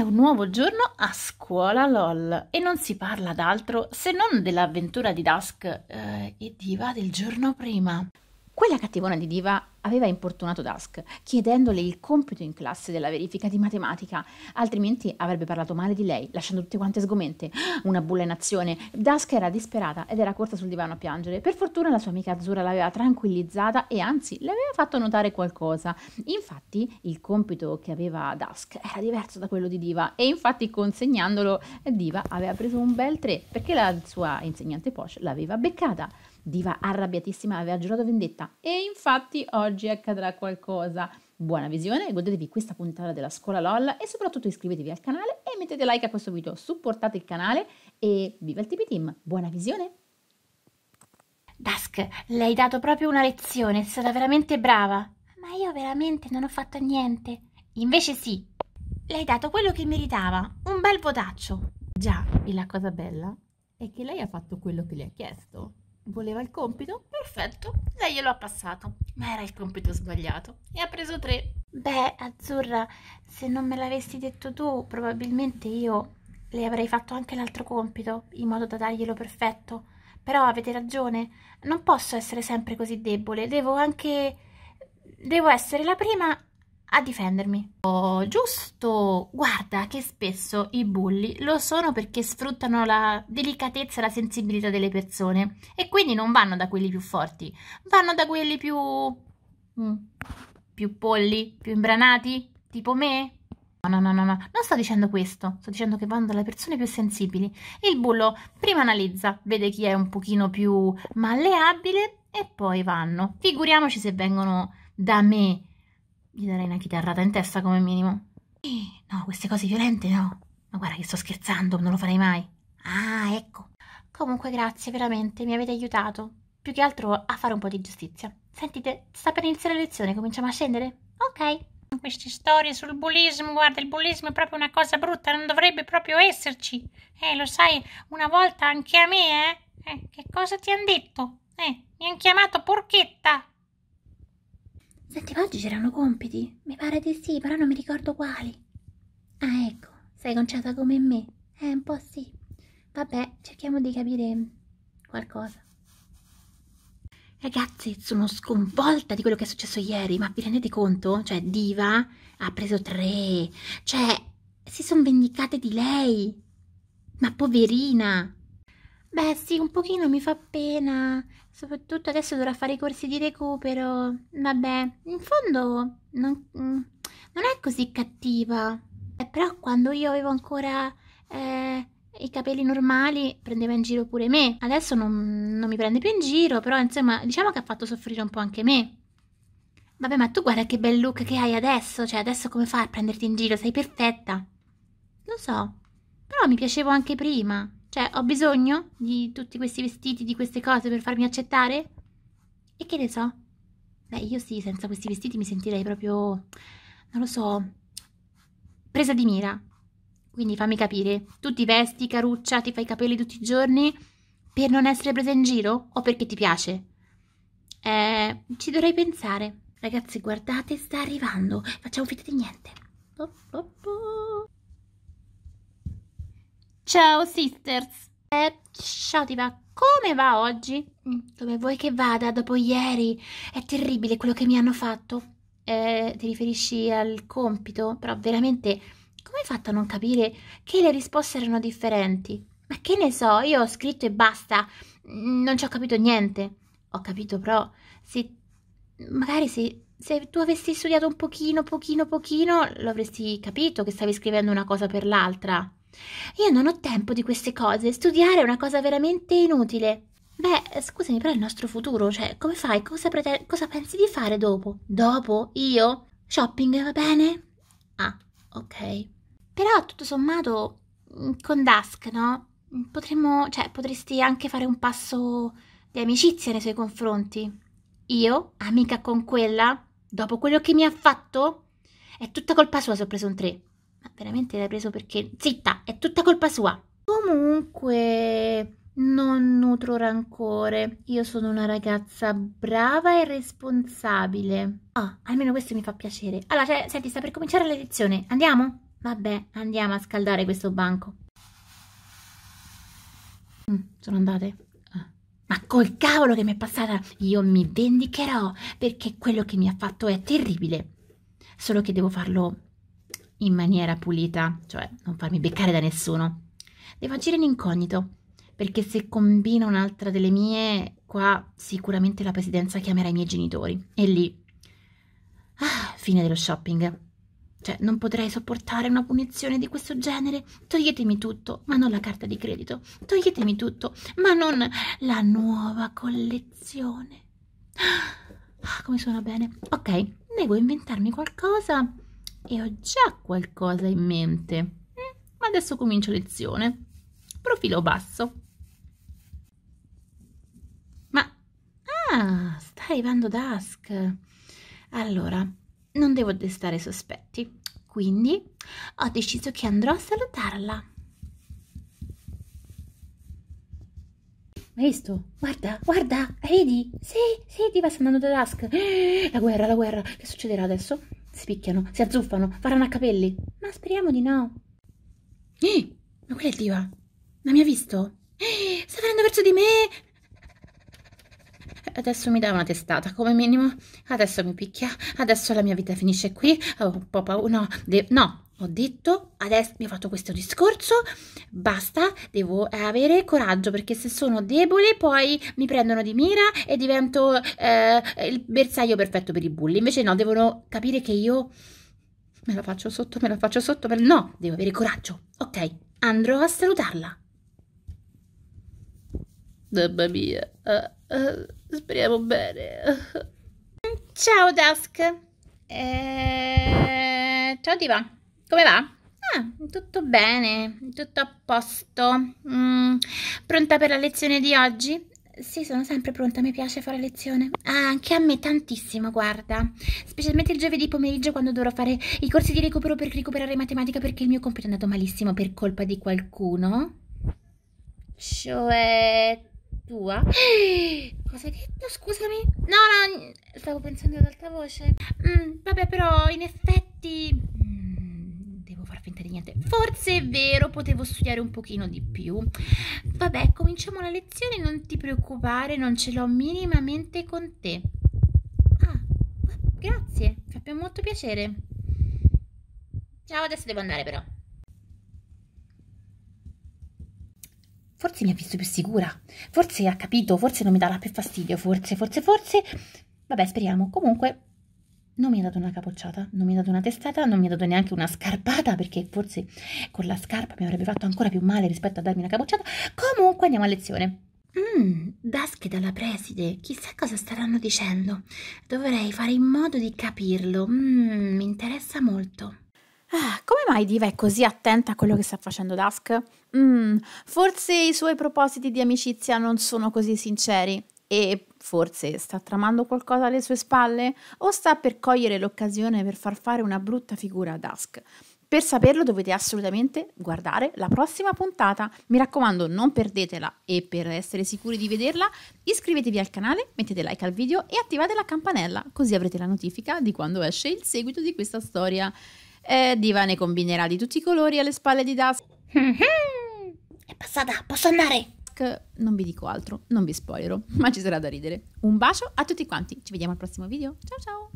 un nuovo giorno a scuola LOL e non si parla d'altro se non dell'avventura di Dusk eh, e Diva del giorno prima. Quella cattivona di Diva aveva importunato Dusk, chiedendole il compito in classe della verifica di matematica, altrimenti avrebbe parlato male di lei, lasciando tutte quante sgomente. Una bulla in azione. Dusk era disperata ed era corsa sul divano a piangere. Per fortuna la sua amica azzurra l'aveva tranquillizzata e anzi le aveva fatto notare qualcosa. Infatti il compito che aveva Dusk era diverso da quello di Diva e infatti consegnandolo Diva aveva preso un bel 3 perché la sua insegnante Posh l'aveva beccata. Diva arrabbiatissima aveva giurato vendetta e infatti oggi oggi accadrà qualcosa. Buona visione, godetevi questa puntata della Scuola LOL e soprattutto iscrivetevi al canale e mettete like a questo video, supportate il canale e viva il TP Team, buona visione! Dusk, le hai dato proprio una lezione, sei stata veramente brava. Ma io veramente non ho fatto niente. Invece sì, le hai dato quello che meritava, un bel votaccio. Già, e la cosa bella è che lei ha fatto quello che le ha chiesto. Voleva il compito? Perfetto, lei glielo ha passato ma era il compito sbagliato e ha preso tre. Beh, Azzurra, se non me l'avessi detto tu, probabilmente io le avrei fatto anche l'altro compito, in modo da darglielo perfetto. Però avete ragione, non posso essere sempre così debole, devo anche... devo essere la prima a difendermi. Oh, giusto, guarda che spesso i bulli lo sono perché sfruttano la delicatezza e la sensibilità delle persone e quindi non vanno da quelli più forti, vanno da quelli più... Mm, più polli, più imbranati, tipo me. No, no, no, no, non sto dicendo questo, sto dicendo che vanno dalle persone più sensibili. Il bullo prima analizza, vede chi è un pochino più malleabile e poi vanno. Figuriamoci se vengono da me gli darei una chitarrata in testa come minimo. No, queste cose violente no. Ma guarda che sto scherzando, non lo farei mai. Ah, ecco. Comunque grazie, veramente, mi avete aiutato. Più che altro a fare un po' di giustizia. Sentite, sta per iniziare la lezione, cominciamo a scendere? Ok. Queste storie sul bullismo, guarda, il bullismo è proprio una cosa brutta, non dovrebbe proprio esserci. Eh, lo sai, una volta anche a me, eh? eh che cosa ti hanno detto? Eh, mi hanno chiamato porchetta. Senti, ma oggi c'erano compiti? Mi pare di sì, però non mi ricordo quali. Ah, ecco, sei conciata come me. Eh, un po' sì. Vabbè, cerchiamo di capire qualcosa. Ragazzi, sono sconvolta di quello che è successo ieri, ma vi rendete conto? Cioè, Diva ha preso tre, cioè, si sono vendicate di lei. Ma poverina, Beh sì, un pochino mi fa pena, soprattutto adesso dovrà fare i corsi di recupero, vabbè, in fondo non, non è così cattiva, eh, però quando io avevo ancora eh, i capelli normali prendeva in giro pure me, adesso non, non mi prende più in giro, però insomma diciamo che ha fatto soffrire un po' anche me. Vabbè, ma tu guarda che bel look che hai adesso, cioè adesso come fai a prenderti in giro? Sei perfetta. Lo so, però mi piacevo anche prima. Cioè, ho bisogno di tutti questi vestiti, di queste cose per farmi accettare? E che ne so? Beh, io sì, senza questi vestiti mi sentirei proprio, non lo so, presa di mira. Quindi fammi capire, tu ti vesti, caruccia, ti fai i capelli tutti i giorni per non essere presa in giro o perché ti piace? Eh, ci dovrei pensare. Ragazzi, guardate, sta arrivando. Facciamo finta di niente. Po, po, po. Ciao sisters! Eh, ciao Diva, come va oggi? Mm, come vuoi che vada dopo ieri? È terribile quello che mi hanno fatto. Eh, ti riferisci al compito? Però veramente, come hai fatto a non capire che le risposte erano differenti? Ma che ne so, io ho scritto e basta, mm, non ci ho capito niente. Ho capito però, se... magari se se tu avessi studiato un pochino, pochino, pochino, l'avresti capito che stavi scrivendo una cosa per l'altra. Io non ho tempo di queste cose, studiare è una cosa veramente inutile. Beh, scusami, però è il nostro futuro, cioè, come fai? Cosa, prete- cosa pensi di fare dopo? Dopo? Io? Shopping, va bene? Ah, ok. Però, tutto sommato, mm, con Dusk, no? Potremmo, cioè, potresti anche fare un passo di amicizia nei suoi confronti. Io? Amica con quella? Dopo quello che mi ha fatto? È tutta colpa sua se ho preso un 3 veramente l'hai preso perché... Zitta, è tutta colpa sua. Comunque, non nutro rancore. Io sono una ragazza brava e responsabile. Ah, almeno questo mi fa piacere. Allora, cioè, senti, sta per cominciare la lezione. Andiamo? Vabbè, andiamo a scaldare questo banco. Mm, sono andate. Ah. Ma col cavolo che mi è passata! Io mi vendicherò perché quello che mi ha fatto è terribile. Solo che devo farlo in maniera pulita, cioè non farmi beccare da nessuno. Devo agire in incognito, perché se combino un'altra delle mie, qua sicuramente la presidenza chiamerà i miei genitori. E lì, ah, fine dello shopping. Cioè, non potrei sopportare una punizione di questo genere. Toglietemi tutto, ma non la carta di credito. Toglietemi tutto, ma non la nuova collezione. Ah, come suona bene. Ok, devo inventarmi qualcosa e ho già qualcosa in mente. Mm, ma adesso comincio lezione. Profilo basso. Ma... Ah, sta arrivando Dusk. Allora, non devo destare sospetti, quindi ho deciso che andrò a salutarla. Hai visto? Guarda, guarda, vedi? Sì, sì, ti va andando da Dusk. La guerra, la guerra. Che succederà adesso? si picchiano, si azzuffano, faranno a capelli. Ma speriamo di no. Eh, ma quella è diva. Non mi ha visto? Eh, sta venendo verso di me. Adesso mi dà una testata, come minimo. Adesso mi picchia. Adesso la mia vita finisce qui. Ho un po' paura. No, no, ho detto, adesso mi ho fatto questo discorso, basta, devo eh, avere coraggio perché se sono debole poi mi prendono di mira e divento eh, il bersaglio perfetto per i bulli. Invece no, devono capire che io me la faccio sotto, me la faccio sotto, per... no, devo avere coraggio. Ok, andrò a salutarla. Mamma mia, uh, uh, speriamo bene. Ciao Dusk. Eh, ciao Diva. Come va? Ah, tutto bene, tutto a posto. Mm, pronta per la lezione di oggi? Sì, sono sempre pronta, mi piace fare lezione. Ah, anche a me tantissimo, guarda. Specialmente il giovedì pomeriggio quando dovrò fare i corsi di recupero per recuperare matematica perché il mio compito è andato malissimo per colpa di qualcuno. Cioè tua? Cosa hai detto? Scusami. No, no, stavo pensando ad alta voce. Mm, vabbè, però in effetti niente di niente. Forse è vero, potevo studiare un pochino di più. Vabbè, cominciamo la lezione, non ti preoccupare, non ce l'ho minimamente con te. Ah, grazie, mi fa molto piacere. Ciao, adesso devo andare però. Forse mi ha visto più sicura, forse ha capito, forse non mi darà più fastidio, forse, forse, forse. Vabbè, speriamo. Comunque, non mi ha dato una capocciata, non mi ha dato una testata, non mi ha dato neanche una scarpata perché forse con la scarpa mi avrebbe fatto ancora più male rispetto a darmi una capocciata. Comunque andiamo a lezione. Mmm, dasche dalla preside, chissà cosa staranno dicendo. Dovrei fare in modo di capirlo. Mmm, mi interessa molto. Ah, come mai Diva è così attenta a quello che sta facendo Dask? Mmm, forse i suoi propositi di amicizia non sono così sinceri. E Forse sta tramando qualcosa alle sue spalle o sta per cogliere l'occasione per far fare una brutta figura a Dusk? Per saperlo dovete assolutamente guardare la prossima puntata. Mi raccomando, non perdetela e per essere sicuri di vederla, iscrivetevi al canale, mettete like al video e attivate la campanella, così avrete la notifica di quando esce il seguito di questa storia. Eh, Diva ne combinerà di tutti i colori alle spalle di Dusk. È passata, posso andare? Mask, non vi dico altro, non vi spoilerò, ma ci sarà da ridere. Un bacio a tutti quanti, ci vediamo al prossimo video, ciao ciao!